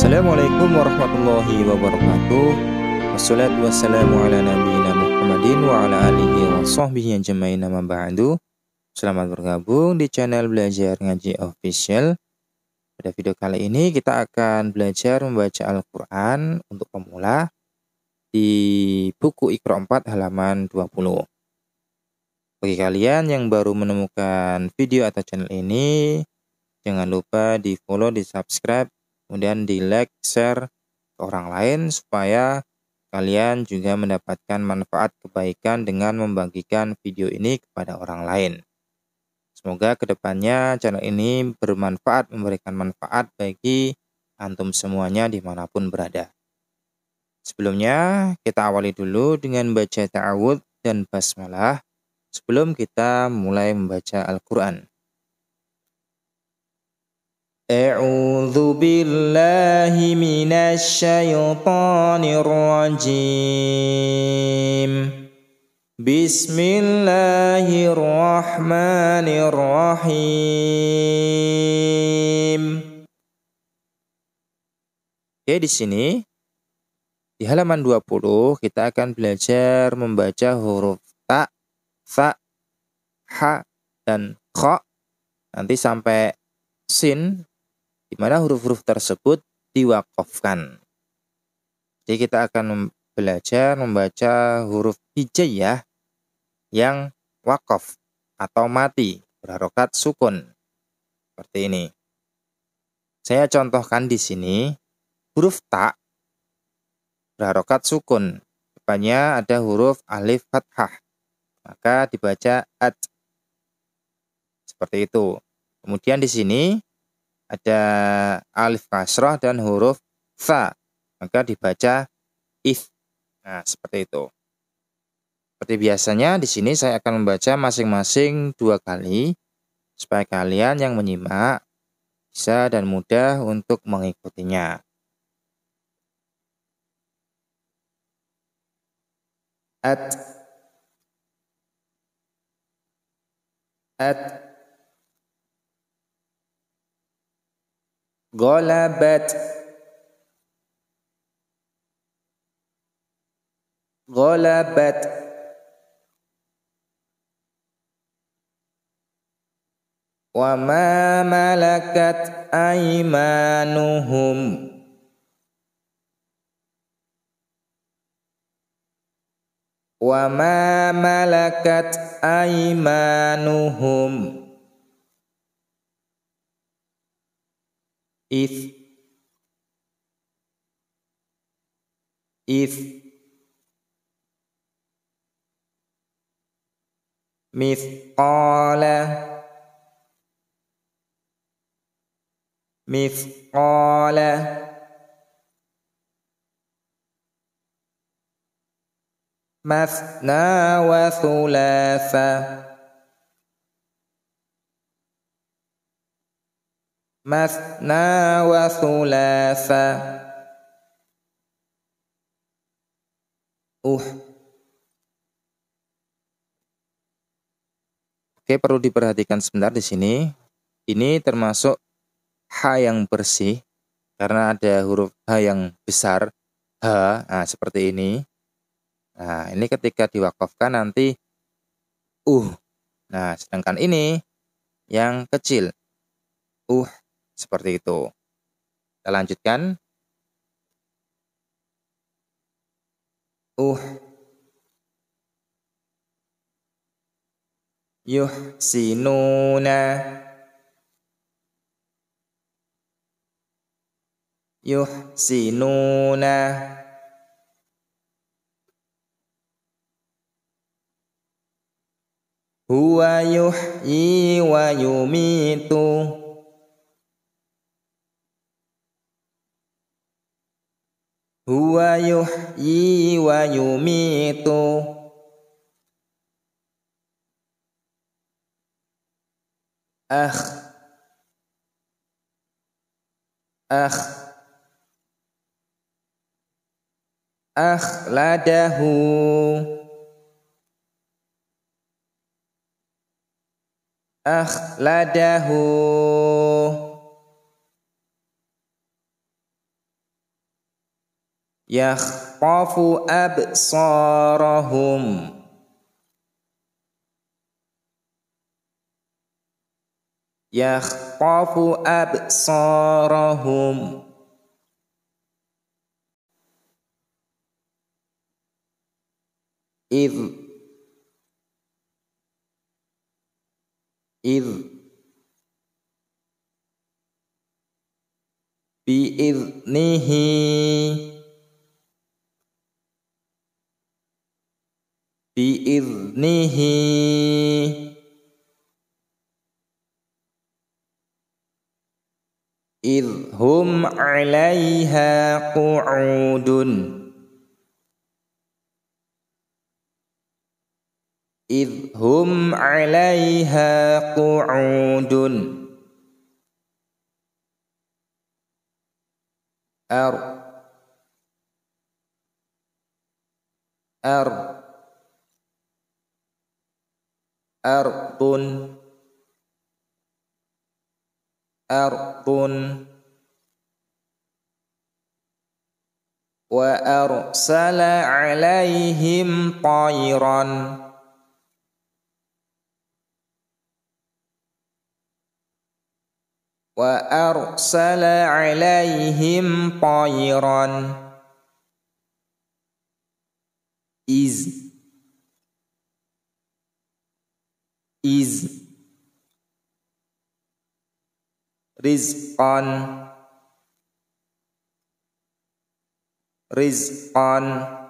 Assalamualaikum warahmatullahi wabarakatuh Wassalatu wassalamu ala nabi Muhammadin wa ala alihi wa sahbihi jemai nama ba'du Selamat bergabung di channel Belajar Ngaji Official Pada video kali ini kita akan belajar membaca Al-Quran untuk pemula di buku Iqra 4 halaman 20 bagi kalian yang baru menemukan video atau channel ini, jangan lupa di follow, di subscribe, kemudian di like, share ke orang lain supaya kalian juga mendapatkan manfaat kebaikan dengan membagikan video ini kepada orang lain. Semoga kedepannya channel ini bermanfaat, memberikan manfaat bagi antum semuanya dimanapun berada. Sebelumnya, kita awali dulu dengan baca ta'awud dan basmalah sebelum kita mulai membaca Al-Quran. أعوذ بالله من الشيطان الرجيم بسم الله الرحمن الرحيم Oke, di sini di halaman 20 kita akan belajar membaca huruf ta, fa, ha, dan kho. Nanti sampai sin di mana huruf-huruf tersebut diwakofkan. Jadi kita akan belajar membaca huruf hijaiyah yang wakof atau mati berharokat sukun seperti ini. Saya contohkan di sini huruf tak berharokat sukun. Depannya ada huruf alif fathah. Maka dibaca at. Seperti itu. Kemudian di sini ada alif kasroh dan huruf fa maka dibaca if nah seperti itu seperti biasanya di sini saya akan membaca masing-masing dua kali supaya kalian yang menyimak bisa dan mudah untuk mengikutinya. At at غلبت غلبت وما ملكت أيمانهم وما ملكت أيمانهم إذ إذ مثقال مثقال مثنى وثلاثة مثنى وثلاثا uh Oke, perlu diperhatikan sebentar di sini. Ini termasuk H yang bersih karena ada huruf H yang besar H, nah seperti ini. Nah, ini ketika diwakafkan nanti uh. Nah, sedangkan ini yang kecil. Uh seperti itu. Kita lanjutkan. Uh yuhsinuna yuhsinuna huwa yuhyi wa yumitu huwa yuhyi wa yumitu akh akh akhladahu akhladahu يخطف أبصارهم يخطف أبصارهم إذ إذ بإذنه biiznihi idhum 'alaiha qu'udun idhum 'alaiha qu'udun ar ar أرض أرض وأرسل عليهم طيرا وأرسل عليهم طيرا إذ is rizqan rizqan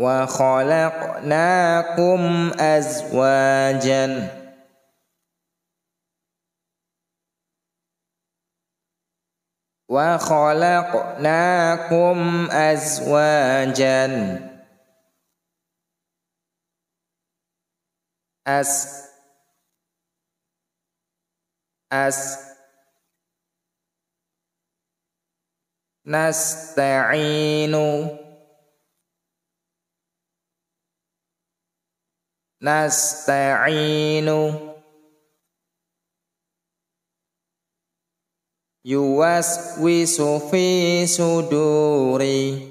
وخلقناكم أزواجا وخلقناكم أزواجا as as nasta'inu nasta'inu yuwaswisu fi suduri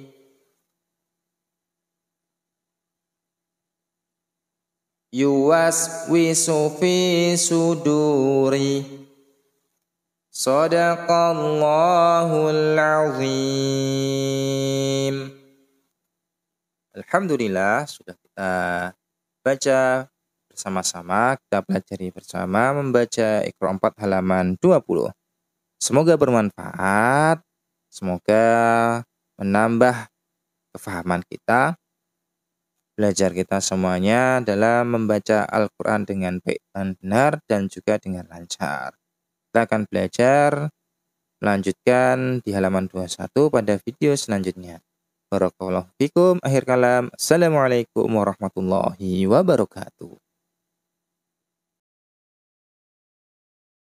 yuwas fi suduri Sadaqallahul azim Alhamdulillah sudah kita baca bersama-sama, kita pelajari bersama membaca Iqra 4 halaman 20. Semoga bermanfaat, semoga menambah kefahaman kita belajar kita semuanya dalam membaca Al-Quran dengan baik dan benar dan juga dengan lancar. Kita akan belajar melanjutkan di halaman 21 pada video selanjutnya. Barakallahu fikum. Akhir kalam. Assalamualaikum warahmatullahi wabarakatuh.